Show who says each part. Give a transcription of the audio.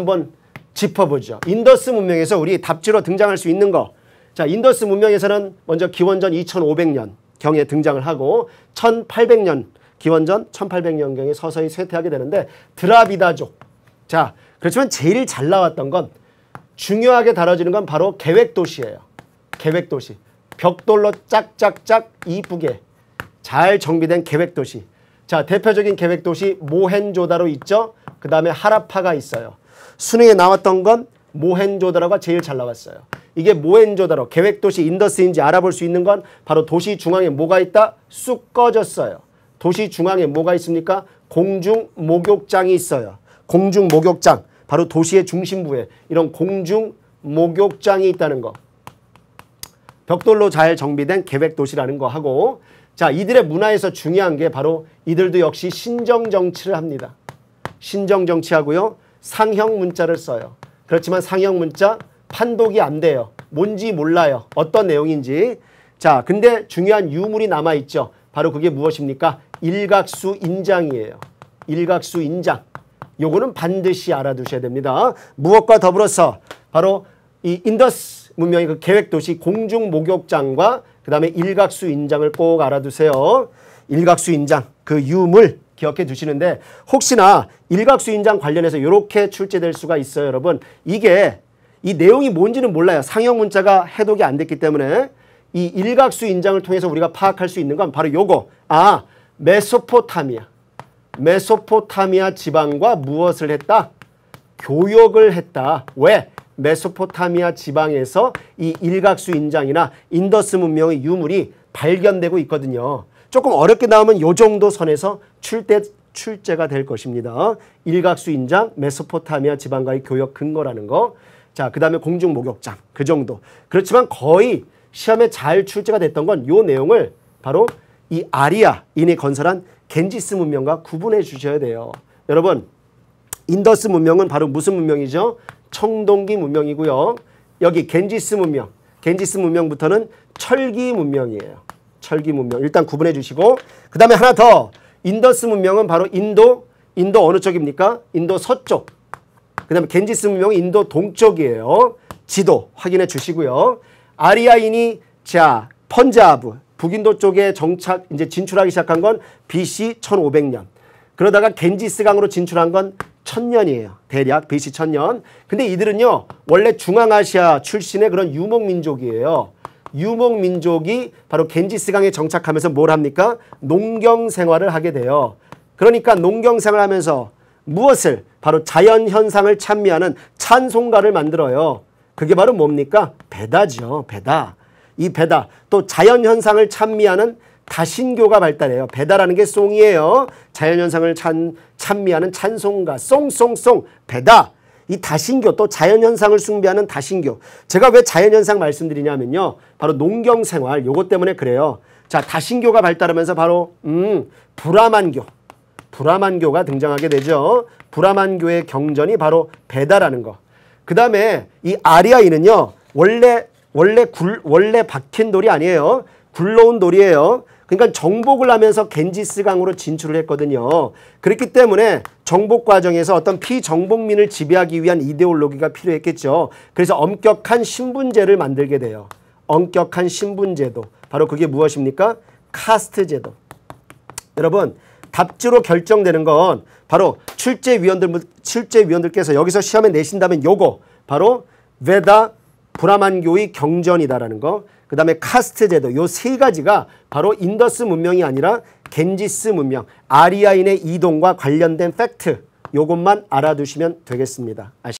Speaker 1: 한번 짚어보죠. 인더스 문명에서 우리 답지로 등장할 수 있는 거. 자, 인더스 문명에서는 먼저 기원전 2500년 경에 등장을 하고 1800년 기원전 1800년경에 서서히 쇠퇴하게 되는데 드라비다족. 자, 그렇지만 제일 잘 나왔던 건 중요하게 다뤄지는 건 바로 계획도시예요. 계획도시. 벽돌로 짝짝짝 이쁘게 잘 정비된 계획도시. 자, 대표적인 계획도시 모헨조다로 있죠. 그 다음에 하라파가 있어요. 수능에 나왔던 건 모헨조다로가 제일 잘 나왔어요. 이게 모헨조다로 계획도시 인더스인지 알아볼 수 있는 건 바로 도시 중앙에 뭐가 있다? 쑥 꺼졌어요. 도시 중앙에 뭐가 있습니까? 공중 목욕장이 있어요. 공중 목욕장. 바로 도시의 중심부에 이런 공중 목욕장이 있다는 거. 벽돌로 잘 정비된 계획 도시라는 거 하고 자 이들의 문화에서 중요한 게 바로 이들도 역시 신정 정치를 합니다. 신정 정치하고요. 상형 문자를 써요. 그렇지만 상형 문자 판독이 안 돼요. 뭔지 몰라요. 어떤 내용인지. 자, 근데 중요한 유물이 남아있죠. 바로 그게 무엇입니까? 일각수 인장이에요. 일각수 인장. 요거는 반드시 알아두셔야 됩니다. 무엇과 더불어서 바로 이 인더스 문명의 그 계획도시 공중 목욕장과 그 다음에 일각수 인장을 꼭 알아두세요. 일각수 인장, 그 유물, 기억해 주시는데 혹시나 일각수인장 관련해서 이렇게 출제될 수가 있어요. 여러분 이게 이 내용이 뭔지는 몰라요. 상형 문자가 해독이 안 됐기 때문에 이 일각수 인장을 통해서 우리가 파악할 수 있는 건 바로 요거. 아, 메소포타미아. 메소포타미아 지방과 무엇을 했다? 교역을 했다. 왜? 메소포타미아 지방에서 이 일각수 인장이나 인더스 문명의 유물이 발견되고 있거든요. 조금 어렵게 나오면 요 정도 선에서 출대, 출제가 될 것입니다. 일각수 인장, 메소포타미아 지방과의 교역 근거라는 거. 자, 그 다음에 공중 목욕장. 그 정도. 그렇지만 거의 시험에 잘 출제가 됐던 건 요 내용을 바로 이 아리아인이 건설한 겐지스 문명과 구분해 주셔야 돼요. 여러분, 인더스 문명은 바로 무슨 문명이죠? 청동기 문명이고요. 여기 겐지스 문명, 겐지스 문명부터는 철기 문명이에요. 철기 문명 일단 구분해 주시고 그 다음에 하나 더 인더스 문명은 바로 인도 인도 어느 쪽입니까? 인도 서쪽 그 다음에 겐지스 문명은 인도 동쪽이에요 지도 확인해 주시고요 아리아인이 자 펀자브 북인도 쪽에 정착 이제 진출하기 시작한 건 BC 1500년 그러다가 겐지스강으로 진출한 건 천년이에요. 대략 BC 천년. 근데 이들은요 원래 중앙아시아 출신의 그런 유목민족이에요. 유목 민족이 바로 겐지스강에 정착하면서 뭘 합니까? 농경 생활을 하게 돼요. 그러니까 농경 생활하면서 무엇을 바로 자연 현상을 찬미하는 찬송가를 만들어요. 그게 바로 뭡니까? 배다죠. 배다. 이 배다 또 자연 현상을 찬미하는 다신교가 발달해요. 배다라는 게 송이에요. 자연 현상을 찬 찬미하는 찬송가 송송송 배다. 이 다신교 또 자연현상을 숭배하는 다신교. 제가 왜 자연현상 말씀드리냐면요. 바로 농경생활 요것 때문에 그래요. 자 다신교가 발달하면서 바로 음 브라만교. 브라만교가 등장하게 되죠. 브라만교의 경전이 바로 배다라는 거. 그 다음에 이 아리아인은요. 원래 원래 굴 원래 박힌 돌이 아니에요. 굴러온 돌이에요. 그러니까 정복을 하면서 겐지스 강으로 진출을 했거든요. 그렇기 때문에 정복 과정에서 어떤 피정복민을 지배하기 위한 이데올로기가 필요했겠죠. 그래서 엄격한 신분제를 만들게 돼요. 엄격한 신분제도. 바로 그게 무엇입니까? 카스트 제도. 여러분 답지로 결정되는 건 바로 출제위원들, 출제위원들께서 여기서 시험에 내신다면 요거 바로 베다 브라만교의 경전이다라는 거그 다음에 카스트 제도 요 세 가지가 바로 인더스 문명이 아니라 겐지스 문명 아리아인의 이동과 관련된 팩트 요것만 알아두시면 되겠습니다. 아시